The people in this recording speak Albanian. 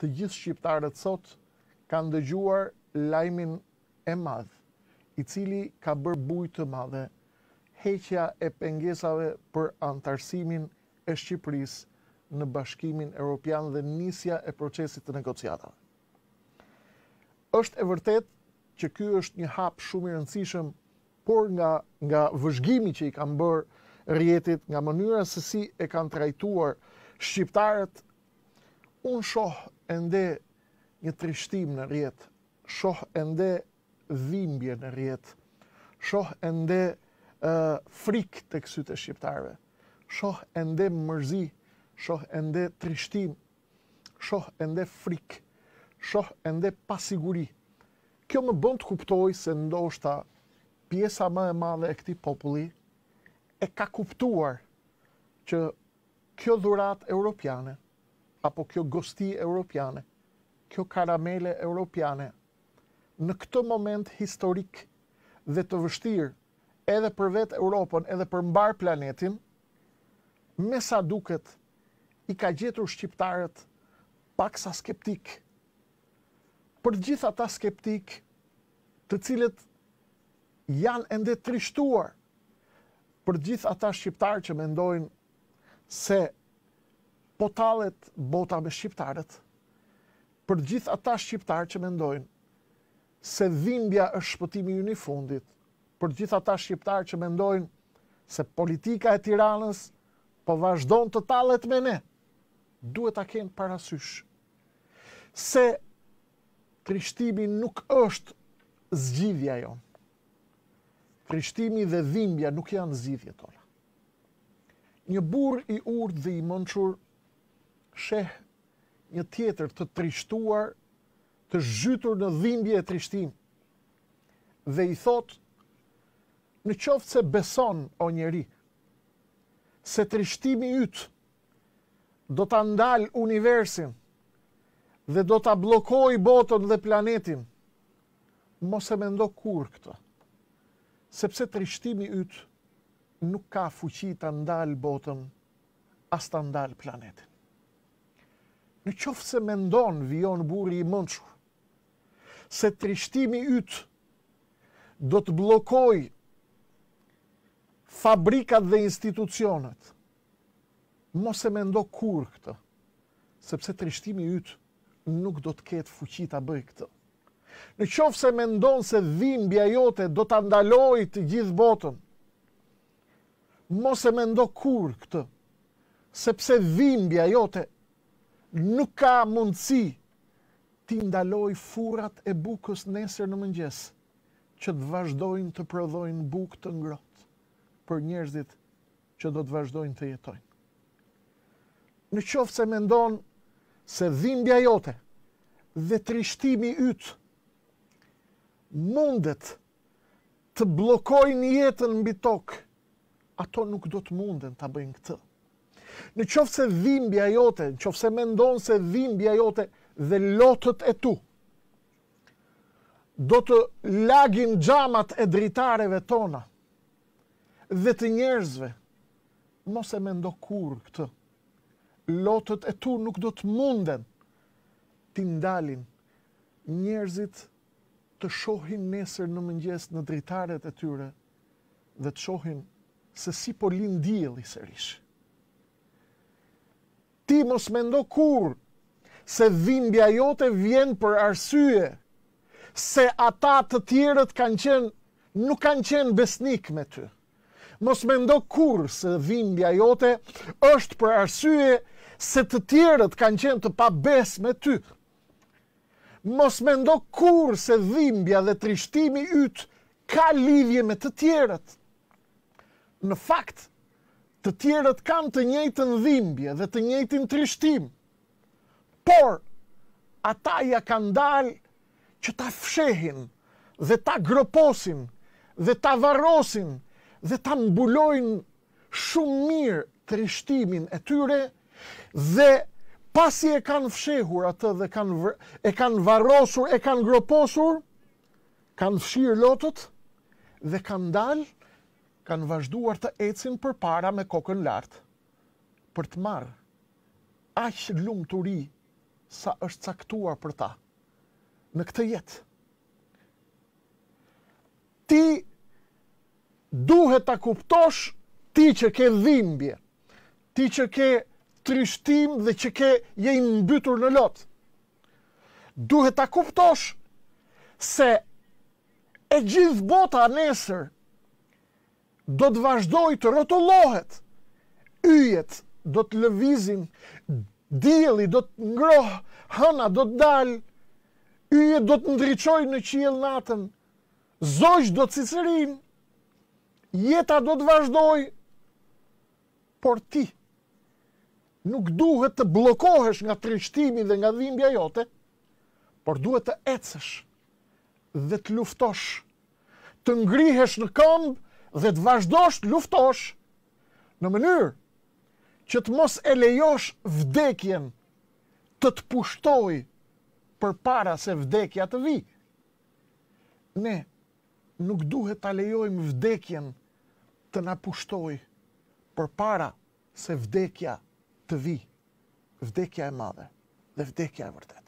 të gjithë shqiptarët sot kanë dëgjuar lajmin e madh, i cili ka bërë bujë të madhe heqja e pengesave për antarësimin e Shqipërisë në Bashkimin Evropian dhe nisja e procesit të negociatave. Është e vërtet që ky është një hap shumë i rëndësishëm, por nga nga vëzhgimi që i kanë bërë rjetit, nga mënyra se si e kanë trajtuar shqiptarët, unë shoh ende një trishtim në rjetë, shoh ende dhimbje në rjetë, shoh ende frik frikë të kësytë shqiptarve, shoh ende mërzi, shoh ende trishtim, shoh ende frikë, shoh ende pasiguri. Kjo më bënd të kuptoj se ndoshta pjesa më e madhe e këti populli e ka kuptuar që kjo dhurat europiane, apo kjo gosti europiane, kjo karamele europiane, në këtë moment historik dhe të vështirë edhe për vetë Europën, edhe për mbar planetin, me sa duket, i ka gjetur shqiptarët pak sa skeptik. Për gjitha ta skeptik të cilët janë ende trishtuar për gjithë ata shqiptarë që mendojnë se po talet bota me shqiptarët, për gjithë ata shqiptarë që mendojnë se dhimbja është shpëtimi ju një fundit, për gjithë ata shqiptarë që mendojnë se politika e tiranës po vazhdojnë të talet me ne, duhet a kënë parasysh. Se krishtimi nuk është zgjidhja jonë. Krishtimi dhe dhimbja nuk janë zgjidhje tona. Një bur i urt dhe i mënqur, sheh një tjetër të trishtuar, të zhytur në dhimbje e trishtim. Dhe i thot, në qoftë se beson o njeri, se trishtimi ytë do të ndalë universin dhe do të blokoj botën dhe planetin, mos e me ndo kur këtë, sepse trishtimi ytë nuk ka fuqi të ndalë botën as të ndalë planetin në qofë se me ndonë vion buri i mëndshur, se trishtimi ytë do të blokoj fabrikat dhe institucionet, mos e me ndo kur këtë, sepse trishtimi ytë nuk do të ketë fuqita bëj këtë. Në qofë se me ndonë se dhimbja jote do të andaloj të gjithë botën, mos e me kur këtë, sepse dhimbja jote nuk ka mundësi ti ndaloj furat e bukës nesër në mëngjes, që të vazhdojnë të prodhojnë bukë të ngrotë për njerëzit që do të vazhdojnë të jetojnë. Në qoftë se mendon se dhimbja jote dhe trishtimi ytë mundet të blokojnë jetën mbi tokë, ato nuk do të munden të bëjnë këtë. Në qofë se dhimbja jote, në qofë se mendonë se dhimbja jote dhe lotët e tu, do të lagin gjamat e dritareve tona dhe të njerëzve, mos e mendo kur këtë. Lotët e tu nuk do të munden të ndalin njerëzit të shohin nesër në mëngjes në dritaret e tyre dhe të shohin se si po lind dielli sërish ti mos mendo kur se dhimbja jote vjen për arsye se ata të tjerët kanë qenë nuk kanë qenë besnik me ty. Mos mendo kur se dhimbja jote është për arsye se të tjerët kanë qenë të pa bes me ty. Mos mendo kur se dhimbja dhe trishtimi ytë ka lidhje me të tjerët. Në faktë, të tjerët kanë të njëjtën dhimbje dhe të njëjtin trishtim, por ata ja kanë dalë që ta fshehin dhe ta groposin dhe ta varrosin dhe ta mbulojnë shumë mirë trishtimin e tyre dhe pasi e kanë fshehur atë dhe kanë e kanë varrosur, e kanë groposur, kanë fshirë lotët dhe kanë dalë kanë vazhduar të ecin për para me kokën lartë, për të marë, aqë lumë të ri, sa është caktuar për ta, në këtë jetë. Ti duhet të kuptosh ti që ke dhimbje, ti që ke trishtim dhe që ke je në mbytur në lotë. Duhet të kuptosh se e gjithë bota nesër do të vazhdoj të rotolohet, yjet do të lëvizin, djeli do të ngroh, hëna do të dal, yjet do të ndryqoj në qilë natën, zojsh do të cicërin, jeta do të vazhdoj, por ti nuk duhet të blokohesh nga trishtimi dhe nga dhimbja jote, por duhet të ecesh dhe të luftosh, të ngrihesh në këmbë dhe të vazhdosh të luftosh në mënyrë që të mos e lejosh vdekjen të të pushtoj për para se vdekja të vi. Ne nuk duhet të lejojmë vdekjen të na pushtoj për para se vdekja të vi. Vdekja e madhe dhe vdekja e vërtet.